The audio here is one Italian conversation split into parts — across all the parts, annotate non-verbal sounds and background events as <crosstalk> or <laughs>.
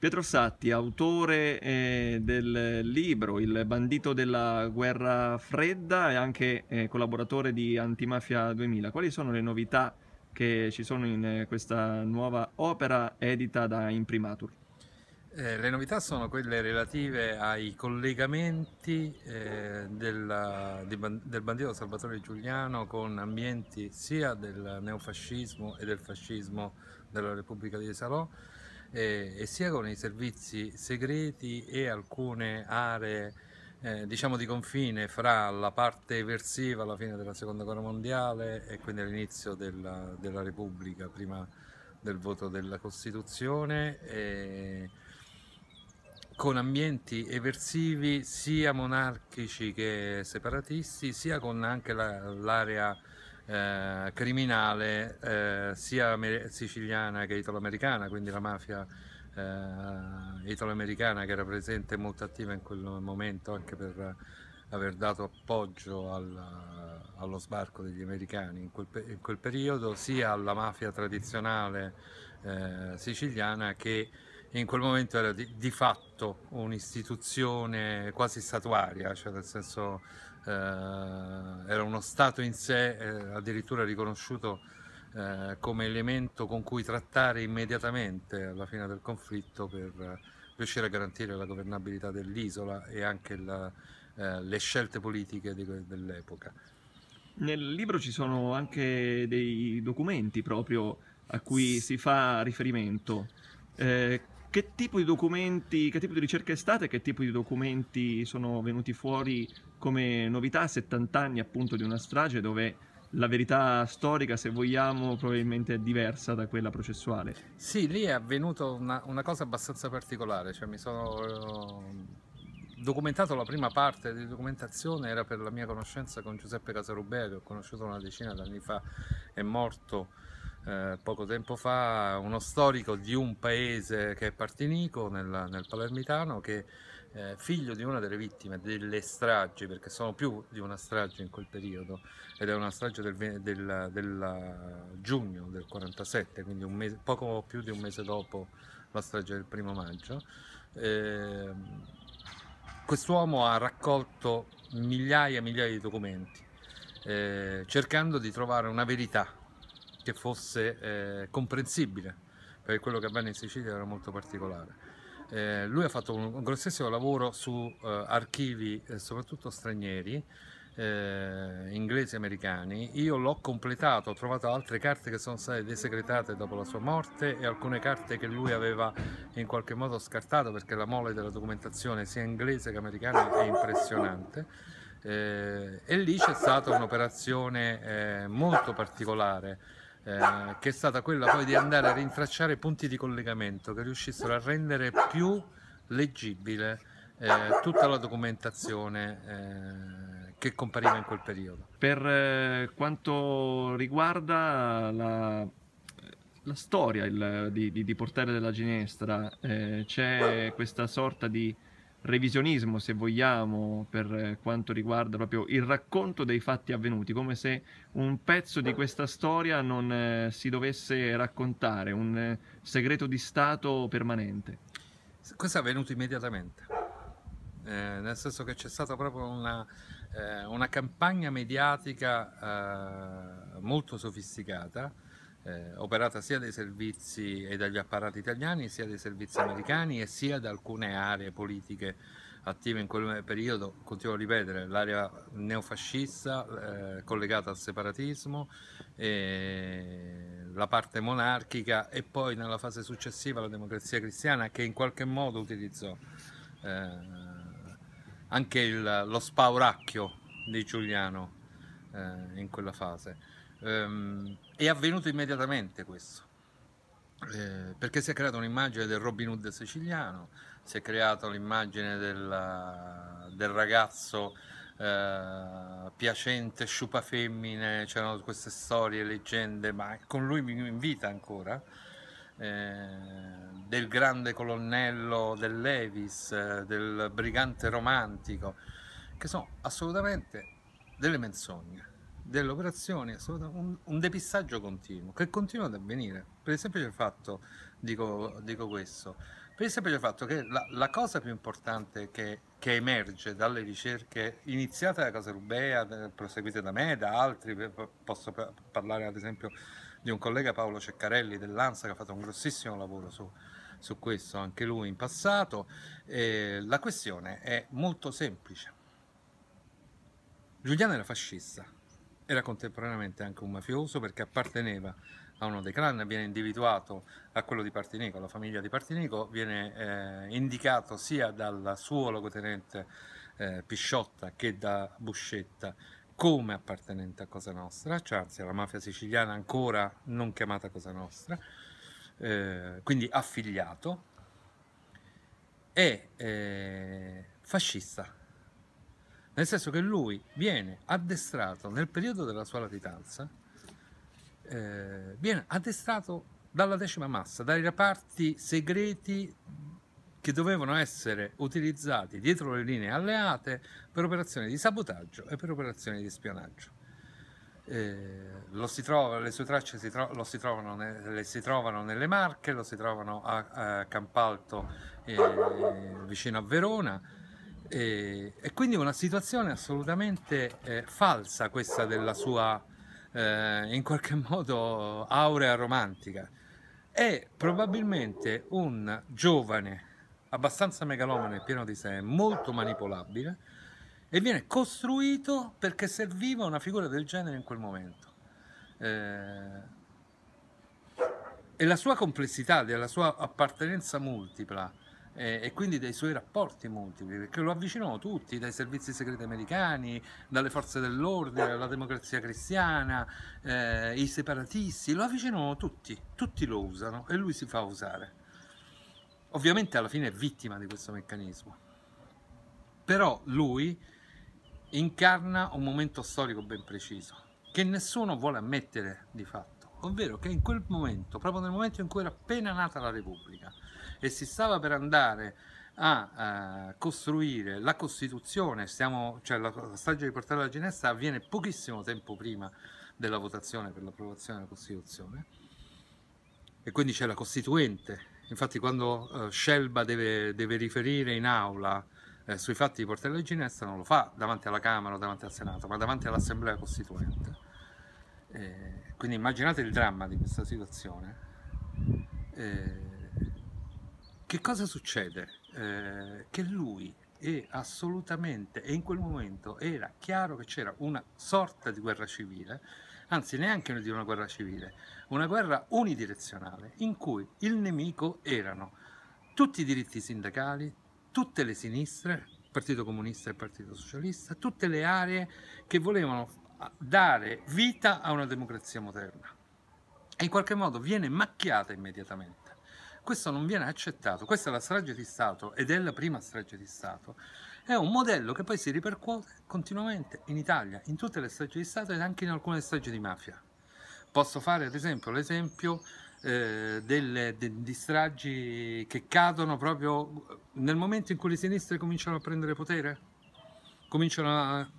Pietro Satti, autore eh, del libro Il bandito della guerra fredda e anche eh, collaboratore di Antimafia 2000, quali sono le novità che ci sono in eh, questa nuova opera edita da Imprimatur? Eh, le novità sono quelle relative ai collegamenti eh, della, di, del bandito Salvatore Giuliano con ambienti sia del neofascismo e del fascismo della Repubblica di Salò eh, e sia con i servizi segreti e alcune aree eh, diciamo di confine fra la parte eversiva alla fine della seconda guerra mondiale e quindi all'inizio della, della, Repubblica, prima del voto della Costituzione, eh, con ambienti eversivi sia monarchici che separatisti, sia con anche l'area la, eh, criminale eh, sia siciliana che italoamericana, quindi la mafia eh, italoamericana che era presente e molto attiva in quel momento anche per aver dato appoggio al, allo sbarco degli americani in quel, in quel, periodo, sia alla mafia tradizionale eh, siciliana che in quel momento era di, di fatto un'istituzione quasi statuaria, cioè nel senso eh, era uno Stato in sé eh, addirittura riconosciuto eh, come elemento con cui trattare immediatamente alla fine del conflitto per riuscire a garantire la governabilità dell'isola e anche la, eh, le scelte politiche dell'epoca. Nel libro ci sono anche dei documenti proprio a cui si fa riferimento. Eh, che tipo di documenti, che tipo di ricerca è stata e che tipo di documenti sono venuti fuori come novità a 70 anni appunto di una strage dove la verità storica, se vogliamo, probabilmente è diversa da quella processuale. Sì, lì è avvenuta una, una, cosa abbastanza particolare, cioè mi sono eh, documentato la prima parte di documentazione, era per la mia conoscenza con Giuseppe Casarubea, che ho conosciuto una decina d'anni fa, è morto eh, poco tempo fa uno storico di un paese che è Partinico nel, nel Palermitano che eh, figlio di una delle vittime delle stragi, perché sono più di una strage in quel periodo, ed è una strage del, del, del giugno del 47, quindi mese, poco più di un mese dopo la strage del primo maggio, eh, quest'uomo ha raccolto migliaia e migliaia di documenti eh, cercando di trovare una verità che fosse eh, comprensibile, perché quello che avvenne in Sicilia era molto particolare. Eh, lui ha fatto un, un grossissimo lavoro su eh, archivi, eh, soprattutto stranieri, eh, inglesi e americani. Io l'ho completato, ho trovato altre carte che sono state desecretate dopo la sua morte e alcune carte che lui aveva in qualche modo scartato perché la mole della documentazione sia inglese che americana è impressionante. Eh, e lì c'è stata un'operazione eh, molto particolare eh, che è stata quella poi di andare a rintracciare punti di collegamento che riuscissero a rendere più leggibile eh, tutta la documentazione eh, che compariva in quel periodo. Per eh, quanto riguarda la la storia il, di, di, di, Portare della Ginestra, eh, c'è questa sorta di revisionismo, se vogliamo, per quanto riguarda proprio il racconto dei fatti avvenuti, come se un pezzo di questa storia non eh, si dovesse raccontare, un eh, segreto di Stato permanente. Questo è avvenuto immediatamente, eh, nel senso che c'è stata proprio una, eh, una campagna mediatica molto sofisticata eh, operata sia dai servizi e dagli apparati italiani sia dai servizi americani e sia da alcune aree politiche attive in quel periodo, continuo a ripetere, l'area neofascista eh, collegata al separatismo, eh, la parte monarchica e poi nella fase successiva la democrazia cristiana che in qualche modo utilizzò eh, anche il, lo spauracchio di Giuliano eh, in quella fase. Um, è avvenuto immediatamente questo, eh, perché si è creata un'immagine del Robin Hood siciliano, si è creata l'immagine del, del ragazzo eh, piacente, sciupa femmine, c'erano queste storie, leggende, ma con lui mi invita ancora, eh, del grande colonnello dell'Evis, eh, del brigante romantico, che sono assolutamente delle menzogne delle operazioni, un, un depistaggio continuo, che continua ad avvenire. Per il semplice fatto, dico, dico questo, per il semplice fatto che la, la cosa più importante che, che, emerge dalle ricerche iniziate da Caserubea, proseguite da me, da altri, posso parlare ad esempio di un collega Paolo Ceccarelli dell'ANSA che ha fatto un grossissimo lavoro su, su questo, anche lui in passato, eh, la questione è molto semplice. Giuliano era fascista, era contemporaneamente anche un mafioso perché apparteneva a uno dei clan, viene individuato a quello di Partinico, alla famiglia di Partinico, viene eh, indicato sia dal suo logotenente eh, Pisciotta che da Buscetta come appartenente a Cosa Nostra, cioè anzi alla mafia siciliana ancora non chiamata Cosa Nostra, eh, quindi affiliato, e eh, fascista nel senso che lui viene addestrato nel periodo della sua latitanza, eh, viene addestrato dalla decima massa, dai reparti segreti che dovevano essere utilizzati dietro le linee alleate per operazioni di sabotaggio e per operazioni di spionaggio. Eh, si trova, le sue tracce si, tro si, trovano ne si, trovano nelle Marche, lo si trovano a, a Campalto eh, vicino a Verona, e, eh, e quindi una situazione assolutamente eh, falsa questa della sua, eh, in qualche <laughs> modo, aurea romantica. È probabilmente un giovane abbastanza megalomane, pieno di sé, molto manipolabile, e viene costruito perché serviva una figura del genere in quel momento. Eh, e la sua complessità, della sua appartenenza multipla, eh, e quindi dei suoi rapporti multipli, perché lo avvicinano tutti, dai servizi segreti americani, dalle forze dell'ordine, alla democrazia cristiana, eh, i separatisti, lo avvicinano tutti, tutti lo usano e lui si fa usare. Ovviamente alla fine è vittima di questo meccanismo, però lui incarna un momento storico ben preciso, che nessuno vuole ammettere di fatto, ovvero che in quel momento, proprio nel momento in cui era appena nata la Repubblica, e si stava per andare a eh, costruire la Costituzione, stiamo, cioè la, la strage di Portella della Ginestra avviene pochissimo tempo prima della votazione per l'approvazione della Costituzione e quindi c'è la Costituente. Infatti quando eh, Scelba deve, deve, riferire in aula eh, sui fatti di Portella di Ginestra non lo fa davanti alla Camera o davanti al Senato, ma davanti all'Assemblea Costituente. Eh, quindi immaginate il dramma di questa situazione. Eh, che cosa succede? Eh, che lui è assolutamente, e in quel momento era chiaro che c'era una sorta di guerra civile, anzi neanche di una guerra civile, una guerra unidirezionale in cui il nemico erano tutti i diritti sindacali, tutte le sinistre, Partito Comunista e Partito Socialista, tutte le aree che volevano dare vita a una democrazia moderna. E in qualche modo viene macchiata immediatamente. Questo non viene accettato, questa è la strage di Stato ed è la prima strage di Stato. È un modello che poi si ripercuote continuamente in Italia, in tutte le strage di Stato ed anche in alcune strage di mafia. Posso fare ad esempio l'esempio eh, delle, de, di stragi che cadono proprio nel momento in cui le sinistre cominciano a prendere potere? Cominciano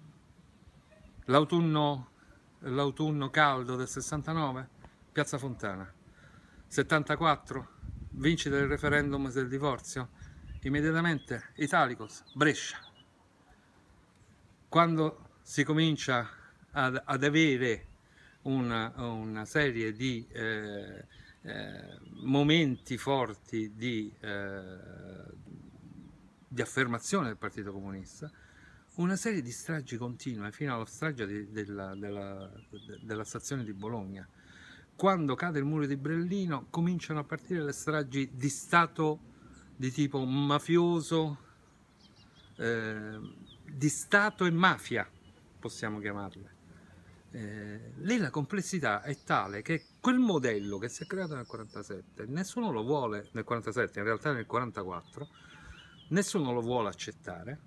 l'autunno caldo del 69, Piazza Fontana, 74, vincita il referendum del divorzio, immediatamente Italicos, Brescia. Quando si comincia ad, ad avere una, una, serie di eh, eh, momenti forti di, eh, di, affermazione del Partito Comunista, una serie di stragi continue fino alla strage della, della, della stazione di Bologna, quando cade il muro di Brellino cominciano a partire le stragi di Stato di tipo mafioso, eh, di Stato e mafia, possiamo chiamarle. Eh, lì la complessità è tale che quel modello che si è creato nel 47, nessuno lo vuole, nel 47, in realtà nel 44, nessuno lo vuole accettare,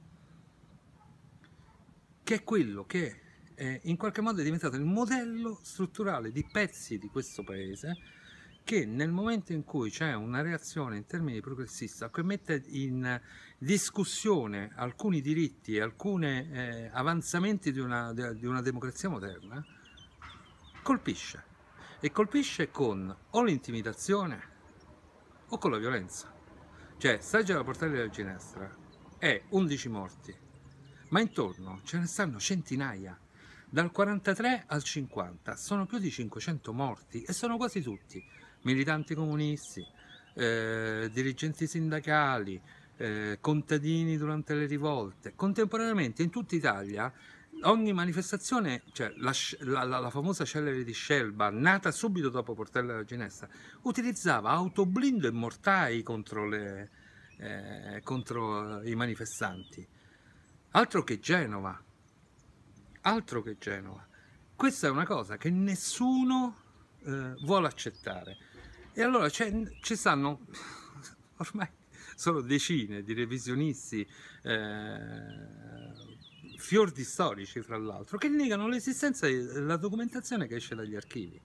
che è quello che eh, in qualche modo è diventato il modello strutturale di pezzi di questo paese che nel momento in cui c'è una reazione in termini progressista che mette in discussione alcuni diritti, e alcuni eh, avanzamenti di una, di una democrazia moderna, colpisce. E colpisce con o l'intimidazione o con la violenza. Cioè, Sergio alla portale della ginestra è 11 morti, ma intorno ce ne stanno centinaia dal 43 al 50 sono più di 500 morti e sono quasi tutti militanti comunisti, eh, dirigenti sindacali, eh, contadini durante le rivolte. Contemporaneamente in tutta Italia ogni manifestazione, cioè la, la, la, famosa cellere di Scelba, nata subito dopo Portella della Ginestra, utilizzava autoblindo e mortai contro, le, eh, contro i manifestanti. Altro che Genova, altro che Genova. Questa è una cosa che nessuno eh, vuole accettare. E allora ci stanno <laughs> ormai sono decine di revisionisti, eh, fiordi storici fra l'altro, che negano l'esistenza della eh, documentazione che esce dagli archivi.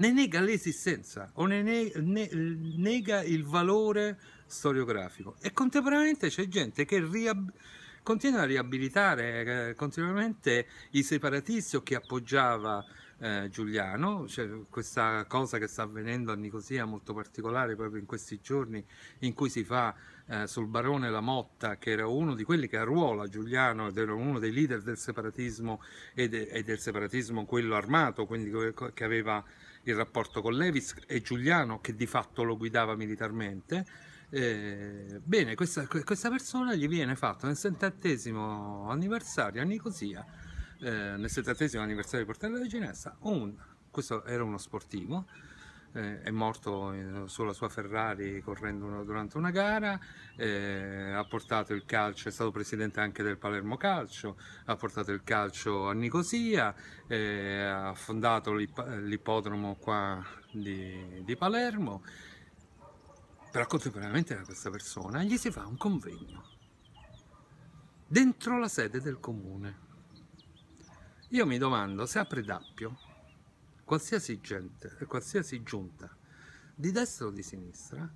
Ne nega l'esistenza o ne, ne, ne nega il valore storiografico. E contemporaneamente c'è gente che riabilita continua a riabilitare eh, continuamente i separatisti o chi appoggiava eh, Giuliano, cioè, questa cosa che sta avvenendo a Nicosia molto particolare proprio in questi giorni in cui si fa eh, sul barone La Motta che era uno di quelli che ha arruola Giuliano ed era uno dei leader del separatismo e, de e del separatismo quello armato, quindi che aveva il rapporto con Levis e Giuliano che di fatto lo guidava militarmente eh, bene, questa, questa, persona gli viene fatta nel settantesimo anniversario a Nicosia, eh, nel settantesimo anniversario di Portella di Ginessa, un, questo era uno sportivo, eh, è morto sulla sua Ferrari correndo una, durante una gara, eh, ha portato il calcio, è stato presidente anche del Palermo Calcio, ha portato il calcio a Nicosia, eh, ha fondato l'ippodromo qua di, di Palermo però contemporaneamente da questa persona gli si fa un convegno dentro la sede del comune. Io mi domando se a Predappio qualsiasi gente, qualsiasi giunta di destra o di sinistra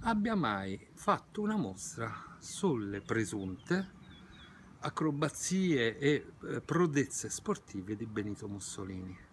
abbia mai fatto una mostra sulle presunte acrobazie e eh, prodezze sportive di Benito Mussolini.